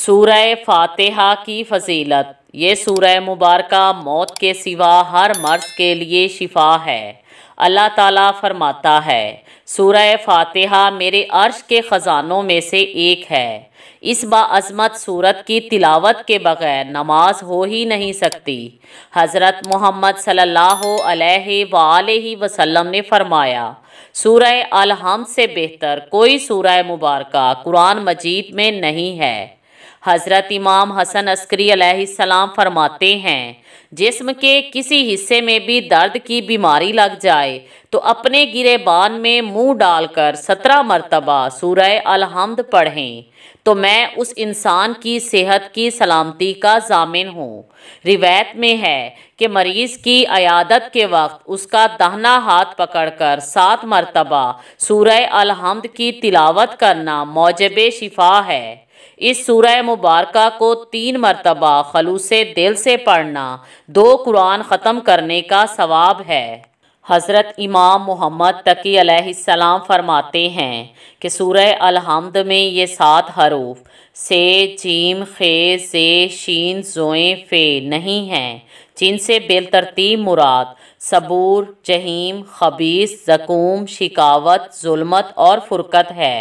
सूरह फातिहा की फजीलत ये सूरह मुबारक मौत के सिवा हर मर्ज के लिए शिफा है अल्लाह ताला फरमाता है सूरह फातिहा मेरे अर्श के ख़ज़ानों में से एक है इस बाज़मत सूरत की तिलावत के बगैर नमाज हो ही नहीं सकती हज़रत मोहम्मद सल्लल्लाहु अलैहि वसल्लम ने फरमाया सूरह अलहम से बेहतर कोई सूरह मुबारक कुरान मजीद में नहीं है हज़रत इमाम हसन अस्करी सलाम फरमाते हैं जिस्म के किसी हिस्से में भी दर्द की बीमारी लग जाए तो अपने गिरेबान में मुंह डालकर सत्रह मरतबा सूरह अलहमद पढ़ें तो मैं उस इंसान की सेहत की सलामती का जामिन हूँ रिवायत में है कि मरीज़ की अयादत के वक्त उसका दाहना हाथ पकड़कर सात मरतबा सूरह अलहमद की तिलावत करना मौजब शिफा है इस सूरह मुबारक को तीन मरतबा खलूस दिल से पढ़ना दो कुरान ख़त्म करने का सवाब है हज़रत इमाम मोहम्मद तकी सलाम फरमाते हैं कि सूरह अलहमद में ये सात हरूफ से चीम खे से शीन जोए फे नहीं हैं जिनसे बेलतरतीब मुराद सबूर जहीम खबीस जकूम शिकावत जुलमत और फुरकत है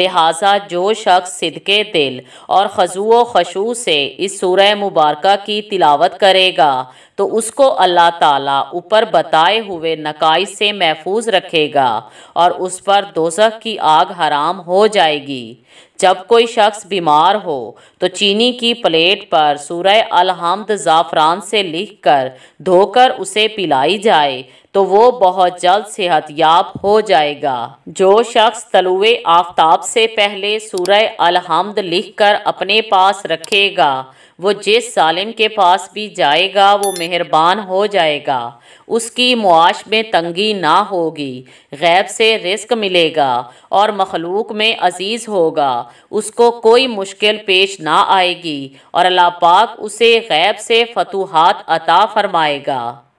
लिहाजा जो शख्स सिदके दिल और खजू खशू से इस सूरह मुबारक की तिलावत करेगा तो उसको अल्लाह ताला ऊपर बताए हुए नकाई से महफूज रखेगा और उस पर दोजह की आग हराम हो जाएगी जब कोई शख्स बीमार हो तो चीनी की प्लेट पर सूरह अलहमद ज़ाफ़रान से लिख कर धोकर उसे पिलाई जाए तो वो बहुत जल्द सेहत याब हो जाएगा जो शख्स तलुए आफ्ताब से पहले सूरह अलहमद लिख कर अपने पास रखेगा वो जिस सालिम के पास भी जाएगा वो मेहरबान हो जाएगा उसकी मुआश में तंगी ना होगी गैब से रिस्क मिलेगा और मखलूक में अजीज़ होगा उसको कोई मुश्किल पेश ना आएगी और अल्लाह पाक उसे गैब से फतूहत अता फरमाएगा